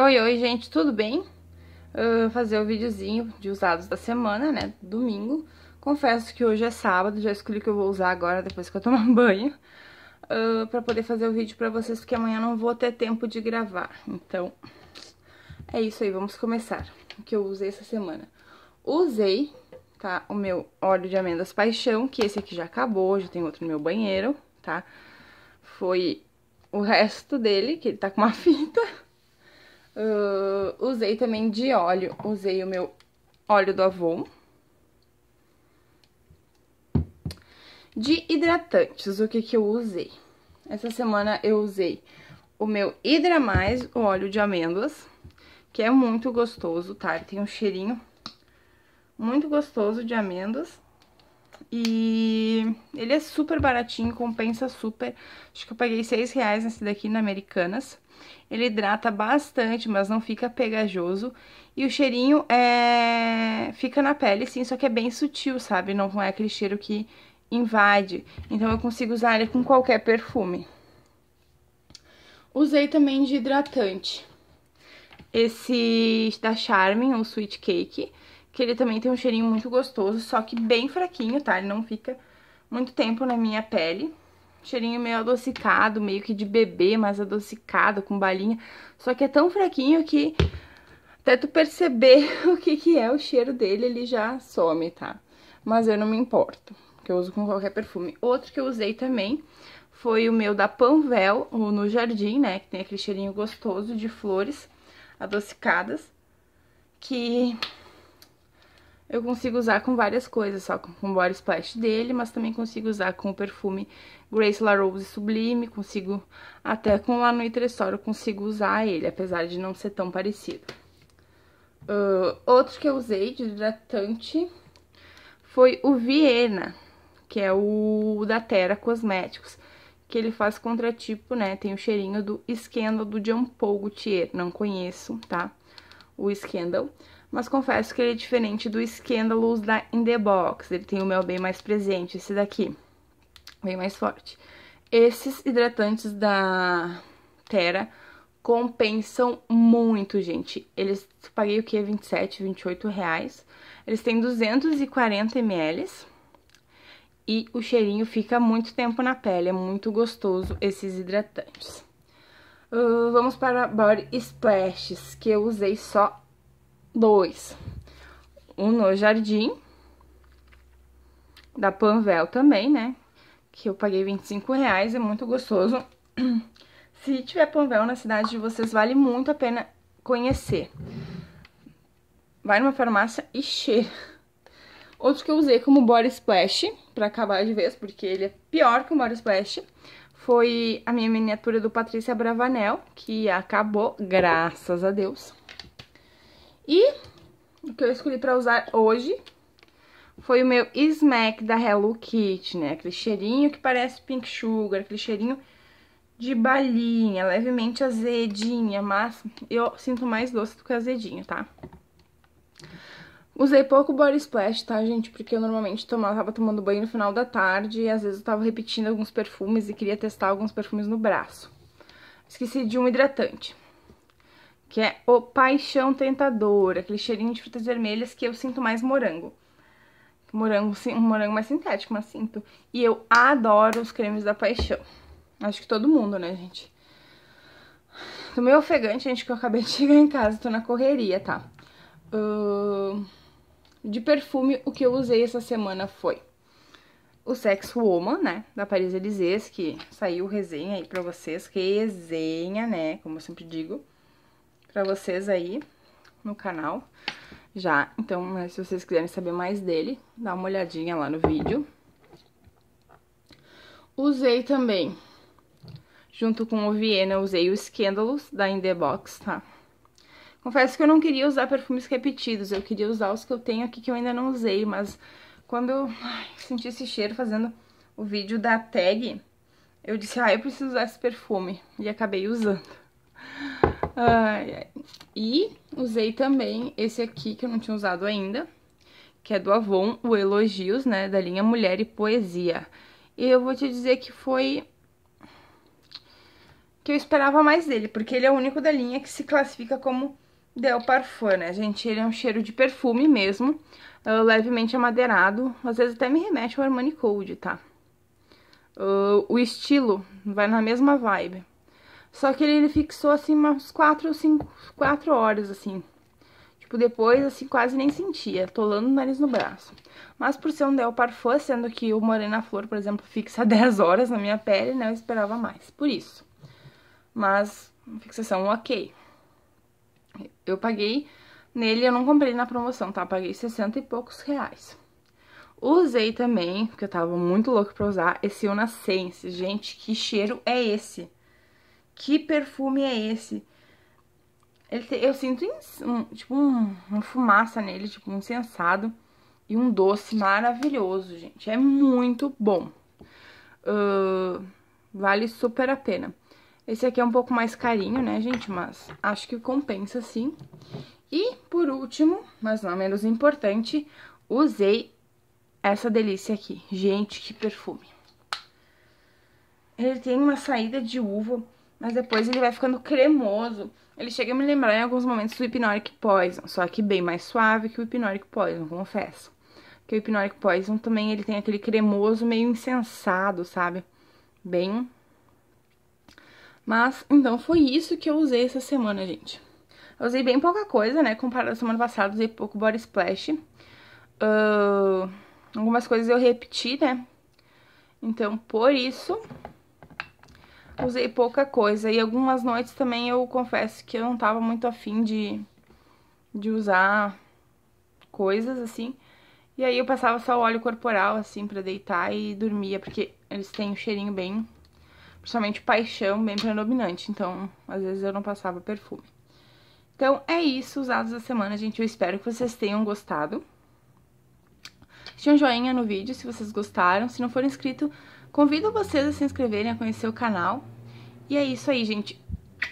Oi, oi, gente, tudo bem? Uh, fazer o videozinho de usados da semana, né, domingo. Confesso que hoje é sábado, já escolhi o que eu vou usar agora, depois que eu tomar banho, uh, pra poder fazer o vídeo pra vocês, porque amanhã não vou ter tempo de gravar. Então, é isso aí, vamos começar. O que eu usei essa semana? Usei, tá, o meu óleo de amêndoas paixão, que esse aqui já acabou, já tem outro no meu banheiro, tá? Foi o resto dele, que ele tá com uma fita Uh, usei também de óleo, usei o meu óleo do Avon. De hidratantes, o que que eu usei? Essa semana eu usei o meu Hidra Mais, o óleo de amêndoas, que é muito gostoso, tá? Ele tem um cheirinho muito gostoso de amêndoas. E ele é super baratinho, compensa super. Acho que eu paguei 6 reais nesse daqui na Americanas. Ele hidrata bastante, mas não fica pegajoso. E o cheirinho é... fica na pele, sim, só que é bem sutil, sabe? Não é aquele cheiro que invade. Então eu consigo usar ele com qualquer perfume. Usei também de hidratante. Esse da Charmin, ou Sweet Cake que ele também tem um cheirinho muito gostoso, só que bem fraquinho, tá? Ele não fica muito tempo na minha pele. Cheirinho meio adocicado, meio que de bebê, mas adocicado, com balinha. Só que é tão fraquinho que até tu perceber o que, que é o cheiro dele, ele já some, tá? Mas eu não me importo, que eu uso com qualquer perfume. Outro que eu usei também foi o meu da Panvel, o No Jardim, né? Que tem aquele cheirinho gostoso de flores adocicadas, que eu consigo usar com várias coisas, só com, o body splash dele, mas também consigo usar com o perfume Grace La Rose Sublime, consigo até com lá no Itresor eu consigo usar ele, apesar de não ser tão parecido. Uh, outro que eu usei de hidratante foi o Viena, que é o da Terra Cosméticos, que ele faz contratipo, né, tem o cheirinho do Scandal do Jean Paul Gaultier, não conheço, tá? o Scandal, mas confesso que ele é diferente do Scandalous da In The Box, ele tem o mel bem mais presente, esse daqui, bem mais forte. Esses hidratantes da Terra compensam muito, gente. Eles, paguei o que? 27, 28 reais. Eles têm 240 ml e o cheirinho fica muito tempo na pele, é muito gostoso esses hidratantes. Hum, vamos para Body Splashes, que eu usei só dois. Um no Jardim, da Panvel também, né? Que eu paguei 25 reais, é muito gostoso. Se tiver Panvel na cidade de vocês, vale muito a pena conhecer. Vai numa farmácia e cheira. Outro que eu usei como Body Splash, pra acabar de vez, porque ele é pior que o Body Splash, foi a minha miniatura do Patrícia Bravanel, que acabou, graças a Deus. E o que eu escolhi pra usar hoje foi o meu Smack da Hello Kitty, né? Aquele cheirinho que parece Pink Sugar, aquele cheirinho de balinha, levemente azedinha, mas eu sinto mais doce do que azedinho, tá? Usei pouco body splash, tá, gente? Porque eu normalmente tomava, tava tomando banho no final da tarde e às vezes eu tava repetindo alguns perfumes e queria testar alguns perfumes no braço. Esqueci de um hidratante, que é o Paixão Tentador, aquele cheirinho de frutas vermelhas que eu sinto mais morango. Morango, um morango mais sintético, mas sinto. E eu adoro os cremes da Paixão. Acho que todo mundo, né, gente? Tô meio ofegante, gente, que eu acabei de chegar em casa, tô na correria, tá? Uh... De perfume, o que eu usei essa semana foi o Sex Woman, né, da Paris Elysées, que saiu resenha aí pra vocês, resenha, né, como eu sempre digo, pra vocês aí no canal já. Então, né, se vocês quiserem saber mais dele, dá uma olhadinha lá no vídeo. Usei também, junto com o Viena, usei o Scandalous da In The Box, tá? Confesso que eu não queria usar perfumes repetidos, eu queria usar os que eu tenho aqui que eu ainda não usei, mas quando eu ai, senti esse cheiro fazendo o vídeo da tag, eu disse, ah, eu preciso usar esse perfume, e acabei usando. Ai, ai. E usei também esse aqui que eu não tinha usado ainda, que é do Avon, o Elogios, né, da linha Mulher e Poesia. E eu vou te dizer que foi que eu esperava mais dele, porque ele é o único da linha que se classifica como Del Parfum, né, gente? Ele é um cheiro de perfume mesmo, uh, levemente amadeirado. Às vezes até me remete ao Armani Code, tá? Uh, o estilo vai na mesma vibe. Só que ele, fixou, assim, umas 4 ou 5, horas, assim. Tipo, depois, assim, quase nem sentia, tolando o nariz no braço. Mas por ser um Del Parfum, sendo que o Morena Flor, por exemplo, fixa 10 horas na minha pele, né, eu esperava mais, por isso. Mas, fixação ok. Eu paguei nele, eu não comprei na promoção, tá? Eu paguei 60 e poucos reais. Usei também, porque eu tava muito louco pra usar, esse Unasense. Gente, que cheiro é esse? Que perfume é esse? eu sinto um, tipo um, uma fumaça nele, tipo um sensado e um doce maravilhoso, gente. É muito bom. Uh, vale super a pena. Esse aqui é um pouco mais carinho, né, gente? Mas acho que compensa, sim. E, por último, mas não menos importante, usei essa delícia aqui. Gente, que perfume! Ele tem uma saída de uva, mas depois ele vai ficando cremoso. Ele chega a me lembrar em alguns momentos do Hypnotic Poison, só que bem mais suave que o Hypnotic Poison, confesso. Porque o Hypnotic Poison também ele tem aquele cremoso meio incensado, sabe? Bem mas, então, foi isso que eu usei essa semana, gente. Eu usei bem pouca coisa, né, comparado à semana passada, usei pouco Body Splash. Uh, algumas coisas eu repeti, né, então por isso usei pouca coisa. E algumas noites também eu confesso que eu não tava muito afim de, de usar coisas, assim. E aí eu passava só o óleo corporal, assim, pra deitar e dormia, porque eles têm um cheirinho bem principalmente paixão, bem predominante. Então, às vezes eu não passava perfume. Então, é isso, usados da semana, gente. Eu espero que vocês tenham gostado. Deixe um joinha no vídeo se vocês gostaram. Se não for inscrito, convido vocês a se inscreverem, a conhecer o canal. E é isso aí, gente.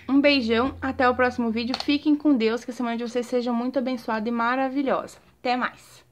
Um beijão, até o próximo vídeo. Fiquem com Deus, que a semana de vocês seja muito abençoada e maravilhosa. Até mais!